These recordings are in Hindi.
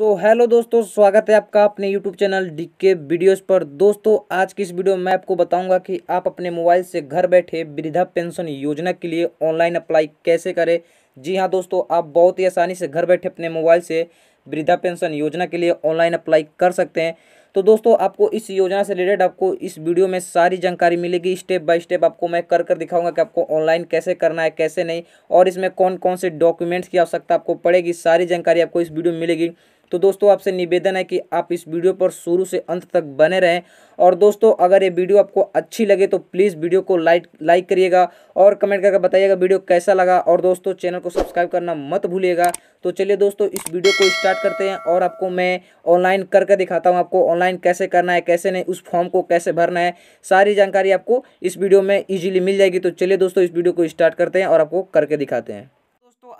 सो so, हेलो दोस्तों स्वागत है आपका अपने YouTube channel D K videos पर दोस्तों आज की इस वीडियो में मैं आपको बताऊंगा कि आप अपने मोबाइल से घर बैठे वृद्धा पेंशन योजना के लिए ऑनलाइन अप्लाई कैसे करें जी हाँ दोस्तों आप बहुत ही आसानी से घर बैठे अपने मोबाइल से वृद्धा पेंशन योजना के लिए ऑनलाइन अप्लाई कर सकते हैं तो दोस्तों आपको इस योजना से रिलेटेड आपको इस वीडियो में सारी जानकारी मिलेगी स्टेप बाय स्टेप आपको मैं कर कर दिखाऊंगा कि आपको ऑनलाइन कैसे करना है कैसे नहीं और इसमें कौन कौन से डॉक्यूमेंट्स की आवश्यकता आपको पड़ेगी सारी जानकारी आपको इस वीडियो में मिलेगी तो दोस्तों आपसे निवेदन है कि आप इस वीडियो पर शुरू से अंत तक बने रहें और दोस्तों अगर ये वीडियो आपको अच्छी लगे तो प्लीज़ वीडियो को लाइक लाइक करिएगा और कमेंट करके बताइएगा वीडियो कैसा लगा और दोस्तों चैनल को सब्सक्राइब करना मत भूलिएगा तो चलिए दोस्तों इस वीडियो को स्टार्ट करते हैं और आपको मैं ऑनलाइन करके दिखाता हूँ आपको ऑनलाइन कैसे करना है कैसे नहीं उस फॉर्म को कैसे भरना है सारी जानकारी आपको इस वीडियो में ईजिली मिल जाएगी तो चलिए दोस्तों इस वीडियो को स्टार्ट करते हैं और आपको करके दिखाते हैं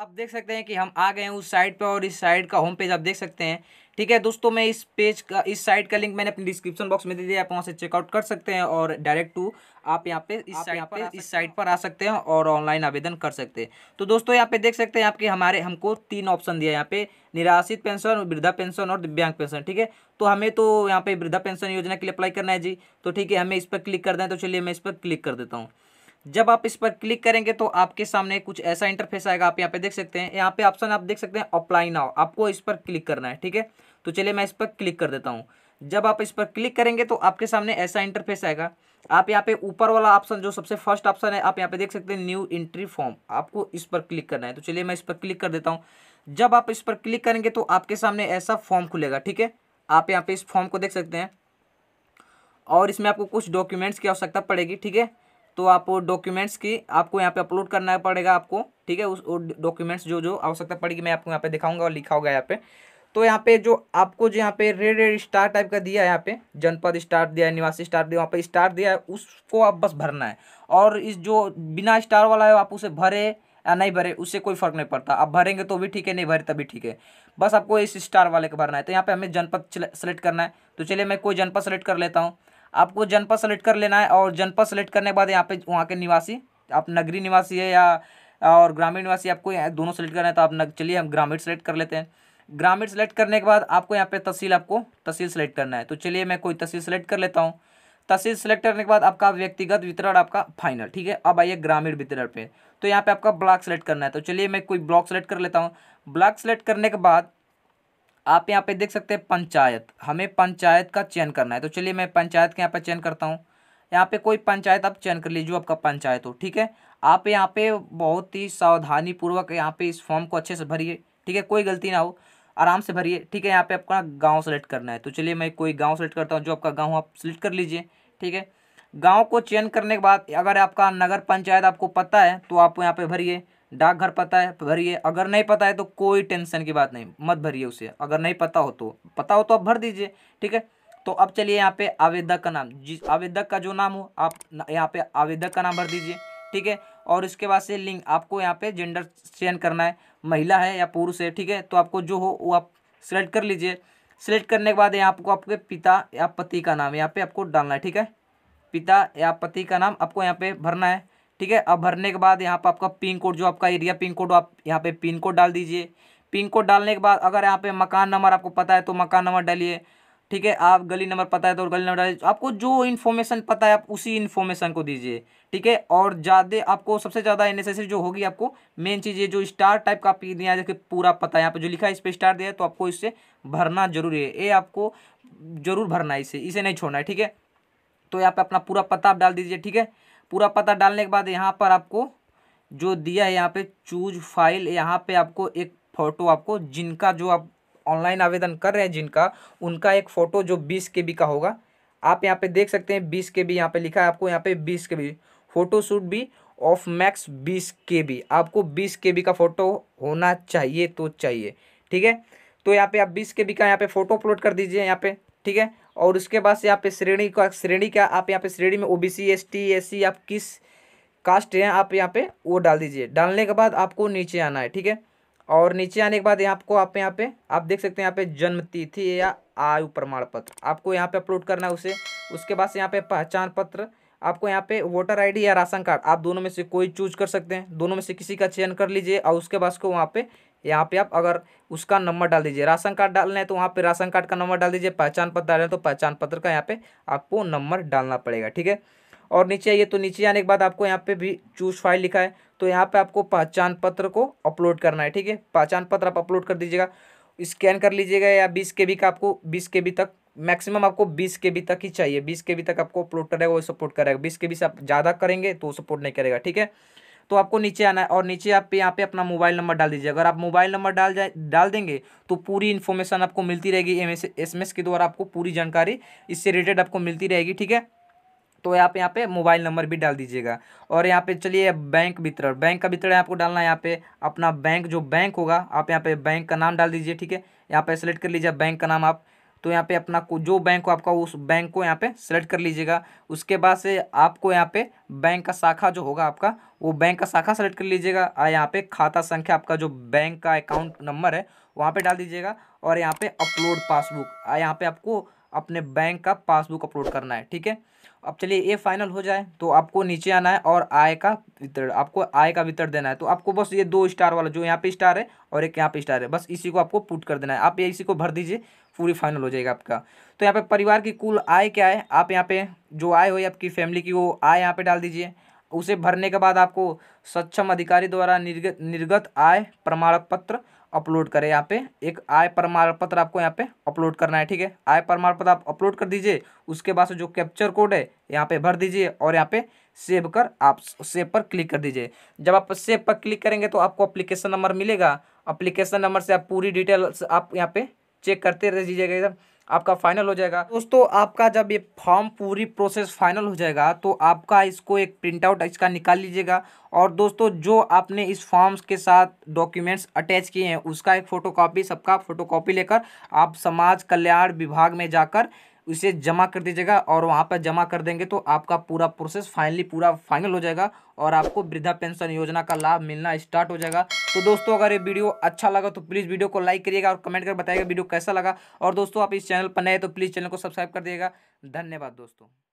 आप देख सकते हैं कि हम आ गए हैं उस साइट पर और इस साइट का होम पेज आप देख सकते हैं ठीक है दोस्तों मैं इस पेज का इस साइट का लिंक मैंने अपनी डिस्क्रिप्शन बॉक्स में दे दिया आप वहाँ से चेकआउट कर सकते हैं और डायरेक्ट टू आप यहाँ पे इस साइट पर इस साइट पर आ सकते हैं और ऑनलाइन आवेदन कर सकते हैं तो दोस्तों यहाँ पे देख सकते हैं आपके हमारे हमको तीन ऑप्शन दिया यहाँ पे निराश्रित पेंशन वृद्धा पेंशन और दिव्यांग पेंशन ठीक है तो हमें तो यहाँ पे वृद्धा पेंशन योजना के लिए अप्लाई करना है जी तो ठीक है हमें इस पर क्लिक करना है तो चलिए मैं इस पर क्लिक कर देता हूँ जब आप इस पर क्लिक करेंगे तो आपके सामने कुछ ऐसा इंटरफेस आएगा आप यहाँ पे देख सकते हैं यहाँ पे ऑप्शन आप देख सकते हैं अप्लाई नाउ आपको इस पर क्लिक करना है ठीक है तो चलिए मैं इस पर क्लिक कर देता हूँ जब आप इस पर क्लिक करेंगे तो आपके सामने ऐसा इंटरफेस आएगा आप यहाँ पे ऊपर वाला ऑप्शन जो सबसे फर्स्ट ऑप्शन है आप यहाँ पे देख सकते हैं न्यू एंट्री फॉर्म आपको इस पर क्लिक करना है तो चलिए मैं इस पर क्लिक कर देता हूँ जब आप इस पर क्लिक करेंगे तो आपके सामने ऐसा फॉर्म खुलेगा ठीक है आप यहाँ पे इस फॉर्म को देख सकते हैं और इसमें आपको कुछ डॉक्यूमेंट्स की आवश्यकता पड़ेगी ठीक है तो आप डॉक्यूमेंट्स की आपको यहाँ पे अपलोड करना पड़ेगा आपको ठीक है उस डॉक्यूमेंट्स जो जो आवश्यकता पड़ेगी मैं आपको यहाँ पे दिखाऊंगा और लिखा होगा यहाँ पे तो यहाँ पे जो आपको जो यहाँ पे रेड रेड स्टार टाइप का दिया है यहाँ पे जनपद स्टार दिया है निवासी स्टार दिया वहाँ पे स्टार दिया है उसको आप बस भरना है और इस जो बिना स्टार वाला है आप उसे भरे या नहीं भरे उससे कोई फर्क नहीं पड़ता आप भरेंगे तो भी ठीक है नहीं भरे तभी ठीक है बस आपको इस स्टार वाले का भरना है तो यहाँ पे हमें जनपद सेलेक्ट करना है तो चलिए मैं कोई जनपद सेलेक्ट कर लेता हूँ आपको जनपद सेलेक्ट कर लेना है और जनपद सेलेक्ट करने के बाद यहाँ पे वहाँ के निवासी आप नगरी निवासी है या और ग्रामीण निवासी आपको दोनों सेलेक्ट करना है तो आप नग चलिए हम ग्रामीण सेलेक्ट कर लेते हैं ग्रामीण सेलेक्ट करने के बाद आपको यहाँ पे तहसील आपको तहसील सेलेक्ट करना है तो चलिए मैं कोई तहसील सेलेक्ट कर लेता हूँ तहसील सेलेक्ट करने के बाद आपका व्यक्तिगत वितरण आपका फाइनल ठीक है अब आइए ग्रामीण वितरण पे तो यहाँ पे आपका ब्लॉक सेलेक्ट करना है तो चलिए मैं कोई ब्लॉक सेलेक्ट कर लेता हूँ ब्लॉक सेलेक्ट करने के बाद आप यहाँ पे देख सकते हैं पंचायत हमें पंचायत का चयन करना है तो चलिए मैं पंचायत का यहाँ पर चयन करता हूँ यहाँ पे कोई पंचायत आप चयन कर लीजिए आपका पंचायत हो ठीक है आप यहाँ पे बहुत ही सावधानी पूर्वक यहाँ पे इस फॉर्म को अच्छे से भरिए ठीक है कोई गलती ना हो आराम से भरिए ठीक है यहाँ पे आपका गांव सेलेक्ट करना है तो चलिए मैं कोई गांव सेलेक्ट करता हूँ जो आपका गांव आप सेलेक्ट कर लीजिए ठीक है गांव को चयन करने के बाद अगर आपका नगर पंचायत आपको पता है तो आप यहाँ पे भरिए डाकघर पता है भरिए अगर नहीं पता है तो कोई टेंशन की बात नहीं मत भरिए उसे अगर नहीं पता हो तो पता हो तो आप भर दीजिए ठीक है तो अब चलिए यहाँ पे आवेदक का नाम जिस आवेदक का जो नाम हो आप यहाँ पे आवेदक का नाम भर दीजिए ठीक है और इसके बाद से लिंक आपको यहाँ पे जेंडर चेंज करना है महिला है या पुरुष है ठीक है तो आपको जो हो वो आप सिलेक्ट कर लीजिए सिलेक्ट करने के बाद यहाँ आपको आपके पिता या पति का नाम यहाँ पे आपको डालना है ठीक है पिता या पति का नाम आपको यहाँ पे भरना है ठीक है अब भरने के बाद यहाँ पर आपका पिन कोड जो आपका एरिया पिन कोड आप यहाँ पे पिन कोड डाल दीजिए पिन कोड डालने के बाद अगर यहाँ पे मकान नंबर आपको पता है तो मकान नंबर डालिए ठीक है आप गली नंबर पता है तो गली नंबर डालिए आपको जो इन्फॉर्मेशन पता है आप उसी इन्फॉर्मेशन को दीजिए ठीक है और ज़्यादा आपको सबसे ज़्यादा एन जो होगी आपको मेन चीज़ ये जो स्टार टाइप का पी दिया जैसे पूरा पता है यहाँ पे जो लिखा है इस पर स्टार दिया है तो आपको इससे भरना जरूरी है ये आपको जरूर भरना है इसे इसे नहीं छोड़ना है ठीक है तो यहाँ पे अपना पूरा पता आप डाल दीजिए ठीक है पूरा पता डालने के बाद यहाँ पर आपको जो दिया है यहाँ पे चूज फाइल यहाँ पे आपको एक फ़ोटो आपको जिनका जो आप ऑनलाइन आवेदन कर रहे हैं जिनका उनका एक फ़ोटो जो बीस के बी का होगा आप यहाँ पे देख सकते हैं बीस के बी यहाँ पे लिखा है आपको यहाँ पे बीस के बी फ़ोटो शूट भी ऑफ मैक्स बीस के बी आपको बीस के बी का फ़ोटो होना चाहिए तो चाहिए ठीक है तो यहाँ पे आप बीस के बी का यहाँ पे फ़ोटो अपलोड कर दीजिए यहाँ पे ठीक है और उसके बाद से यहाँ पे श्रेणी का श्रेणी का आप यहाँ पे श्रेणी में O B C S T S C आप किस कास्ट हैं आप यहाँ पे वो डाल दीजिए डालने के बाद आपको नीचे आना है ठीक है और नीचे आने के बाद यहाँ आपको आप यहाँ पे आप देख सकते हैं यहाँ पे जन्म तिथि या आयु प्रमाण पत्र आपको यहाँ पे अपलोड करना है उसे उसके बाद से यहाँ पे पहचान पत्र आपको यहाँ पे वोटर आईडी या राशन कार्ड आप दोनों में से कोई चूज कर सकते हैं दोनों में से किसी का चयन कर लीजिए और उसके बाद को वहाँ पे यहाँ पे आप अगर उसका नंबर डाल दीजिए राशन कार्ड डालना है तो वहाँ पे राशन कार्ड का नंबर डाल दीजिए पहचान पत्र डालना है तो पहचान पत्र का यहाँ पे आपको नंबर डालना पड़ेगा ठीक है और नीचे आइए तो नीचे आने के बाद आपको यहाँ पे भी चूज फाइल लिखा है तो यहाँ पे आपको पहचान पत्र को अपलोड करना है ठीक है पहचान पत्र आप अपलोड कर दीजिएगा स्कैन कर लीजिएगा या बीस के का आपको बीस के तक मैक्सिमम आपको बीस के तक ही चाहिए बीस के तक आपको अपलोड करेगा वो सपोर्ट करेगा बीस के से आप ज़्यादा करेंगे तो सपोर्ट नहीं करेगा ठीक है तो आपको नीचे आना है और नीचे आप यहाँ पे अपना मोबाइल नंबर डाल दीजिए अगर आप मोबाइल नंबर डाल जाए डाल देंगे तो पूरी इन्फॉर्मेशन आपको मिलती रहेगी एस के द्वारा आपको पूरी जानकारी इससे रिलेटेड आपको मिलती रहेगी ठीक है तो आप यहाँ पे मोबाइल नंबर भी डाल दीजिएगा और यहाँ पे चलिए बैंक वितरण बैंक का वितरण आपको डालना है यहाँ पे अपना बैंक जो बैंक होगा आप यहाँ पे बैंक का नाम डाल दीजिए ठीक है यहाँ पे सेलेक्ट कर लीजिए बैंक का नाम आप तो यहाँ पे अपना जो बैंक हो आपका उस बैंक को यहाँ पे सेलेक्ट कर लीजिएगा उसके बाद से आपको यहाँ पे बैंक का शाखा जो होगा आपका वो बैंक का शाखा सेलेक्ट कर लीजिएगा और यहाँ पे खाता संख्या आपका जो बैंक का अकाउंट नंबर है वहाँ पर डाल दीजिएगा और यहाँ पे अपलोड पासबुक यहाँ पे आपको अपने बैंक का पासबुक अपलोड करना है ठीक है अब चलिए ये फाइनल हो जाए तो आपको नीचे आना है और आय का वितरण आपको आय का वितरण देना है तो आपको बस ये दो स्टार वाला जो यहाँ पे स्टार है और एक यहाँ पे स्टार है बस इसी को आपको पुट कर देना है आप ये इसी को भर दीजिए पूरी फाइनल हो जाएगा आपका तो यहाँ पे परिवार की कुल आय क्या है आप यहाँ पे जो आय हुई आपकी फैमिली की वो आय यहाँ पे डाल दीजिए उसे भरने के बाद आपको सक्षम अधिकारी द्वारा निर्गत निर्गत आय प्रमाण पत्र अपलोड करें यहाँ पे एक आय प्रमाण पत्र आपको यहाँ पे अपलोड करना है ठीक है आय प्रमाण पत्र आप अपलोड कर दीजिए उसके बाद से जो कैप्चर कोड है यहाँ पे भर दीजिए और यहाँ पे सेव कर आप सेव पर क्लिक कर दीजिए जब आप सेव पर क्लिक करेंगे तो आपको अप्लीकेशन नंबर मिलेगा अप्लीकेशन नंबर से आप पूरी डिटेल आप यहाँ पे चेक करते रह दीजिएगा आपका फाइनल हो जाएगा दोस्तों आपका जब ये फॉर्म पूरी प्रोसेस फाइनल हो जाएगा तो आपका इसको एक प्रिंट आउट इसका निकाल लीजिएगा और दोस्तों जो आपने इस फॉर्म्स के साथ डॉक्यूमेंट्स अटैच किए हैं उसका एक फ़ोटोकॉपी सबका फ़ोटोकॉपी लेकर आप समाज कल्याण विभाग में जाकर उसे जमा कर दीजिएगा और वहाँ पर जमा कर देंगे तो आपका पूरा प्रोसेस फाइनली पूरा फाइनल हो जाएगा और आपको वृद्धा पेंशन योजना का लाभ मिलना स्टार्ट हो जाएगा तो दोस्तों अगर ये वीडियो अच्छा लगा तो प्लीज़ वीडियो को लाइक करिएगा और कमेंट कर बताइएगा वीडियो कैसा लगा और दोस्तों आप इस चैनल पर नए तो प्लीज़ चैनल को सब्सक्राइब कर दिएगा धन्यवाद दोस्तों